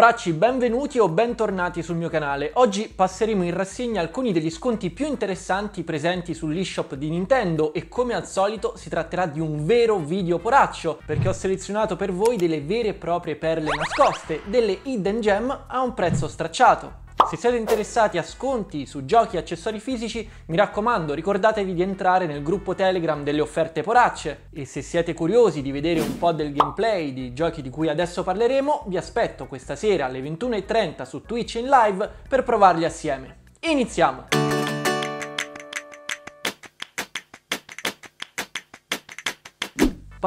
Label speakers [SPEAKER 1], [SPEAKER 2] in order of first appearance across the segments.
[SPEAKER 1] Poracci, benvenuti o bentornati sul mio canale. Oggi passeremo in rassegna alcuni degli sconti più interessanti presenti sull'eShop di Nintendo e come al solito si tratterà di un vero video poraccio perché ho selezionato per voi delle vere e proprie perle nascoste, delle hidden gem a un prezzo stracciato. Se siete interessati a sconti su giochi e accessori fisici, mi raccomando, ricordatevi di entrare nel gruppo Telegram delle offerte poracce e se siete curiosi di vedere un po' del gameplay di giochi di cui adesso parleremo, vi aspetto questa sera alle 21.30 su Twitch in live per provarli assieme. Iniziamo!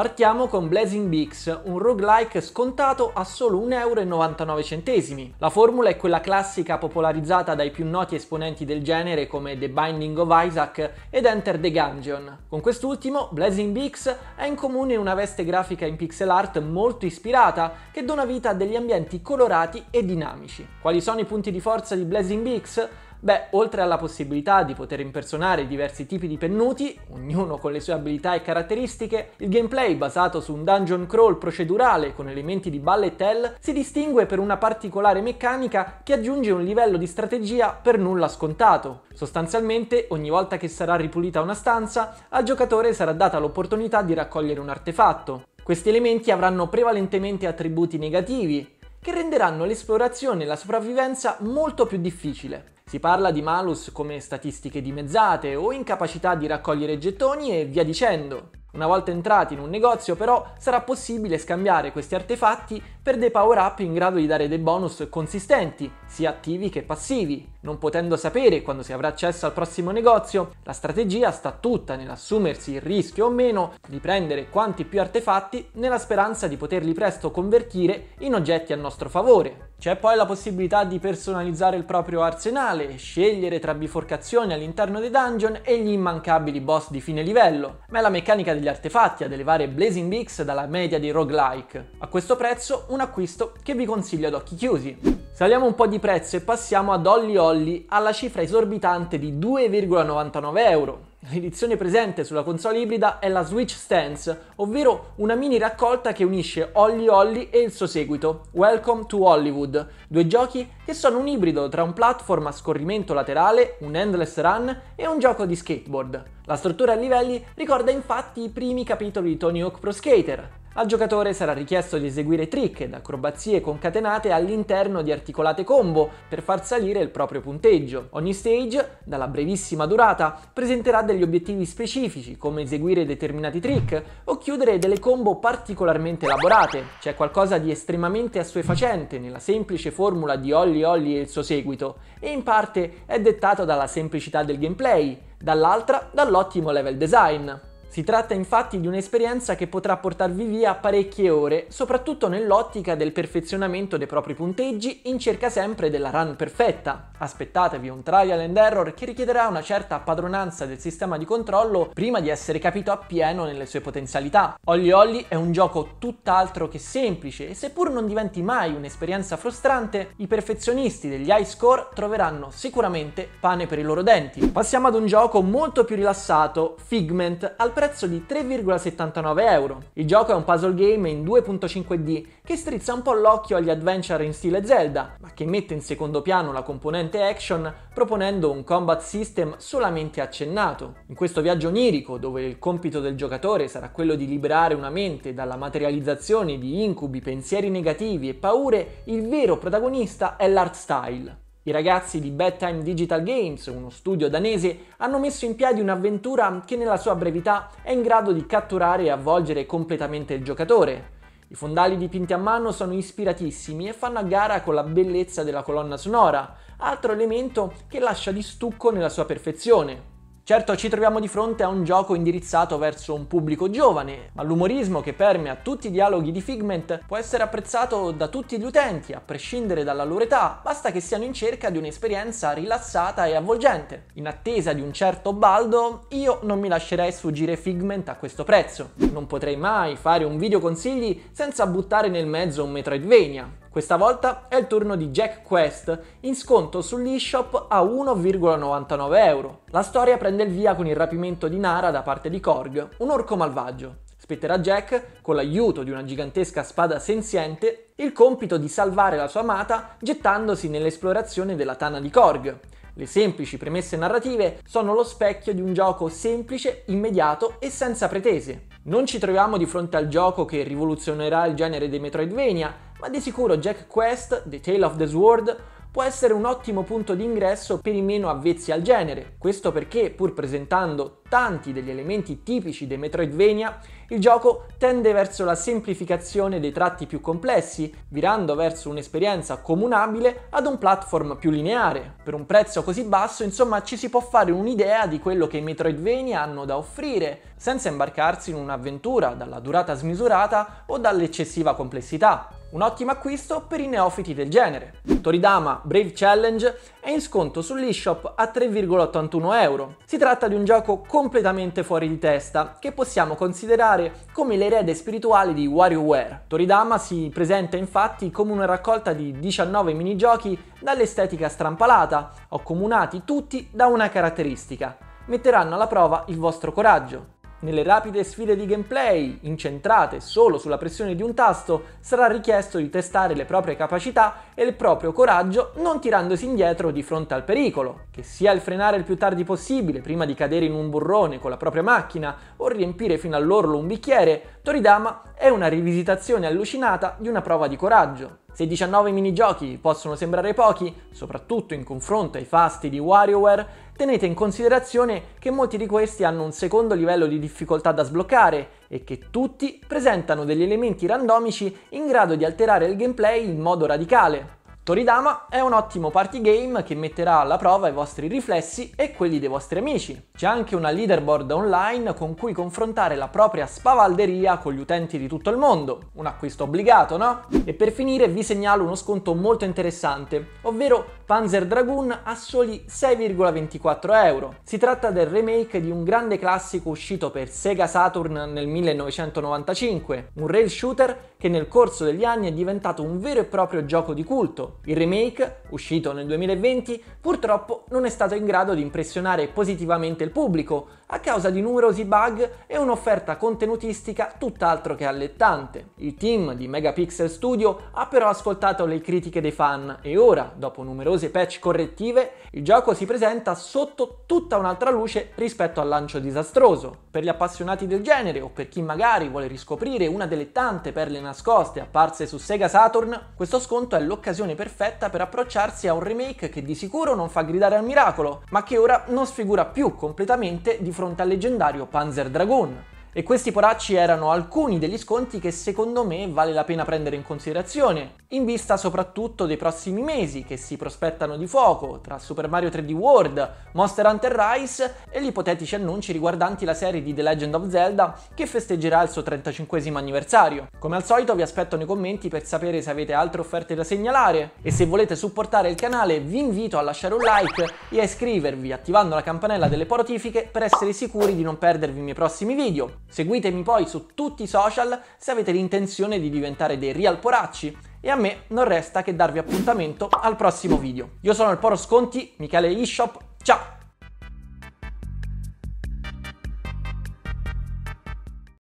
[SPEAKER 1] Partiamo con Blazing Beaks, un roguelike scontato a solo 1,99€. euro. La formula è quella classica popolarizzata dai più noti esponenti del genere come The Binding of Isaac ed Enter the Gungeon. Con quest'ultimo, Blazing Beaks ha in comune una veste grafica in pixel art molto ispirata che dona vita a degli ambienti colorati e dinamici. Quali sono i punti di forza di Blazing Beaks? Beh, oltre alla possibilità di poter impersonare diversi tipi di pennuti, ognuno con le sue abilità e caratteristiche, il gameplay basato su un dungeon crawl procedurale con elementi di ball e tell si distingue per una particolare meccanica che aggiunge un livello di strategia per nulla scontato. Sostanzialmente, ogni volta che sarà ripulita una stanza, al giocatore sarà data l'opportunità di raccogliere un artefatto. Questi elementi avranno prevalentemente attributi negativi, che renderanno l'esplorazione e la sopravvivenza molto più difficile. Si parla di malus come statistiche dimezzate o incapacità di raccogliere gettoni e via dicendo. Una volta entrati in un negozio però sarà possibile scambiare questi artefatti per dei power up in grado di dare dei bonus consistenti, sia attivi che passivi. Non potendo sapere quando si avrà accesso al prossimo negozio, la strategia sta tutta nell'assumersi il rischio o meno di prendere quanti più artefatti nella speranza di poterli presto convertire in oggetti a nostro favore. C'è poi la possibilità di personalizzare il proprio arsenale, scegliere tra biforcazioni all'interno dei dungeon e gli immancabili boss di fine livello, ma è la meccanica degli artefatti a delle varie Blazing Beaks dalla media dei roguelike. A questo prezzo un acquisto che vi consiglio ad occhi chiusi. Saliamo un po' di prezzo e passiamo ad Olli Holly alla cifra esorbitante di 2,99 euro, L'edizione presente sulla console ibrida è la Switch Stance, ovvero una mini raccolta che unisce Holly Holly e il suo seguito, Welcome to Hollywood, due giochi che sono un ibrido tra un platform a scorrimento laterale, un endless run e un gioco di skateboard. La struttura a livelli ricorda infatti i primi capitoli di Tony Hawk Pro Skater. Al giocatore sarà richiesto di eseguire trick ed acrobazie concatenate all'interno di articolate combo per far salire il proprio punteggio. Ogni stage, dalla brevissima durata, presenterà degli obiettivi specifici come eseguire determinati trick o chiudere delle combo particolarmente elaborate. C'è qualcosa di estremamente assuefacente nella semplice formula di Olli Olli e il suo seguito e in parte è dettato dalla semplicità del gameplay dall'altra dall'ottimo level design. Si tratta infatti di un'esperienza che potrà portarvi via parecchie ore, soprattutto nell'ottica del perfezionamento dei propri punteggi in cerca sempre della run perfetta. Aspettatevi un trial and error che richiederà una certa padronanza del sistema di controllo prima di essere capito appieno nelle sue potenzialità. Olli Olli è un gioco tutt'altro che semplice e seppur non diventi mai un'esperienza frustrante, i perfezionisti degli high score troveranno sicuramente pane per i loro denti. Passiamo ad un gioco molto più rilassato, Figment, al prezzo di 3,79 euro. Il gioco è un puzzle game in 2.5D che strizza un po' l'occhio agli adventure in stile Zelda, ma che mette in secondo piano la componente action proponendo un combat system solamente accennato. In questo viaggio onirico, dove il compito del giocatore sarà quello di liberare una mente dalla materializzazione di incubi, pensieri negativi e paure, il vero protagonista è l'art style. I ragazzi di Bedtime Digital Games, uno studio danese, hanno messo in piedi un'avventura che nella sua brevità è in grado di catturare e avvolgere completamente il giocatore. I fondali dipinti a mano sono ispiratissimi e fanno a gara con la bellezza della colonna sonora, altro elemento che lascia di stucco nella sua perfezione. Certo, ci troviamo di fronte a un gioco indirizzato verso un pubblico giovane, ma l'umorismo che permea tutti i dialoghi di Figment può essere apprezzato da tutti gli utenti, a prescindere dalla loro età, basta che siano in cerca di un'esperienza rilassata e avvolgente. In attesa di un certo baldo, io non mi lascerei sfuggire Figment a questo prezzo. Non potrei mai fare un video consigli senza buttare nel mezzo un Metroidvania, questa volta è il turno di Jack Quest, in sconto sull'eShop a 1,99€. La storia prende il via con il rapimento di Nara da parte di Korg, un orco malvagio. Spetterà a Jack, con l'aiuto di una gigantesca spada senziente, il compito di salvare la sua amata gettandosi nell'esplorazione della tana di Korg, le semplici premesse narrative sono lo specchio di un gioco semplice, immediato e senza pretese. Non ci troviamo di fronte al gioco che rivoluzionerà il genere dei Metroidvania, ma di sicuro Jack Quest, The Tale of the Sword, può essere un ottimo punto di ingresso per i meno avvezzi al genere. Questo perché, pur presentando tanti degli elementi tipici dei Metroidvania, il gioco tende verso la semplificazione dei tratti più complessi, virando verso un'esperienza comunabile ad un platform più lineare. Per un prezzo così basso, insomma, ci si può fare un'idea di quello che i Metroidvania hanno da offrire, senza imbarcarsi in un'avventura dalla durata smisurata o dall'eccessiva complessità. Un ottimo acquisto per i neofiti del genere. Toridama Brave Challenge è in sconto sull'eShop a 3,81 euro. Si tratta di un gioco completamente fuori di testa che possiamo considerare come l'erede spirituale di WarioWare. Toridama si presenta infatti come una raccolta di 19 minigiochi dall'estetica strampalata, accomunati tutti da una caratteristica. Metteranno alla prova il vostro coraggio nelle rapide sfide di gameplay, incentrate solo sulla pressione di un tasto, sarà richiesto di testare le proprie capacità e il proprio coraggio non tirandosi indietro di fronte al pericolo, che sia il frenare il più tardi possibile prima di cadere in un burrone con la propria macchina o riempire fino all'orlo un bicchiere, Toridama è una rivisitazione allucinata di una prova di coraggio. Se 19 minigiochi possono sembrare pochi, soprattutto in confronto ai fasti di WarioWare, tenete in considerazione che molti di questi hanno un secondo livello di difficoltà da sbloccare e che tutti presentano degli elementi randomici in grado di alterare il gameplay in modo radicale. Toridama è un ottimo party game che metterà alla prova i vostri riflessi e quelli dei vostri amici. C'è anche una leaderboard online con cui confrontare la propria spavalderia con gli utenti di tutto il mondo. Un acquisto obbligato, no? E per finire vi segnalo uno sconto molto interessante, ovvero Panzer Dragoon a soli 6,24 euro. Si tratta del remake di un grande classico uscito per Sega Saturn nel 1995, un rail shooter che nel corso degli anni è diventato un vero e proprio gioco di culto. Il remake, uscito nel 2020, purtroppo non è stato in grado di impressionare positivamente il pubblico a causa di numerosi bug e un'offerta contenutistica tutt'altro che allettante. Il team di Megapixel Studio ha però ascoltato le critiche dei fan e ora, dopo numerose patch correttive, il gioco si presenta sotto tutta un'altra luce rispetto al lancio disastroso. Per gli appassionati del genere o per chi magari vuole riscoprire una delle tante perle nazionali, nascoste apparse su Sega Saturn, questo sconto è l'occasione perfetta per approcciarsi a un remake che di sicuro non fa gridare al miracolo, ma che ora non sfigura più completamente di fronte al leggendario Panzer Dragoon. E questi poracci erano alcuni degli sconti che secondo me vale la pena prendere in considerazione, in vista soprattutto dei prossimi mesi che si prospettano di fuoco tra Super Mario 3D World, Monster Hunter Rise e gli ipotetici annunci riguardanti la serie di The Legend of Zelda che festeggerà il suo 35 anniversario. Come al solito vi aspetto nei commenti per sapere se avete altre offerte da segnalare e se volete supportare il canale vi invito a lasciare un like e a iscrivervi attivando la campanella delle notifiche per essere sicuri di non perdervi i miei prossimi video. Seguitemi poi su tutti i social se avete l'intenzione di diventare dei real poracci e a me non resta che darvi appuntamento al prossimo video. Io sono il Poro Sconti, Michele Ishop, ciao!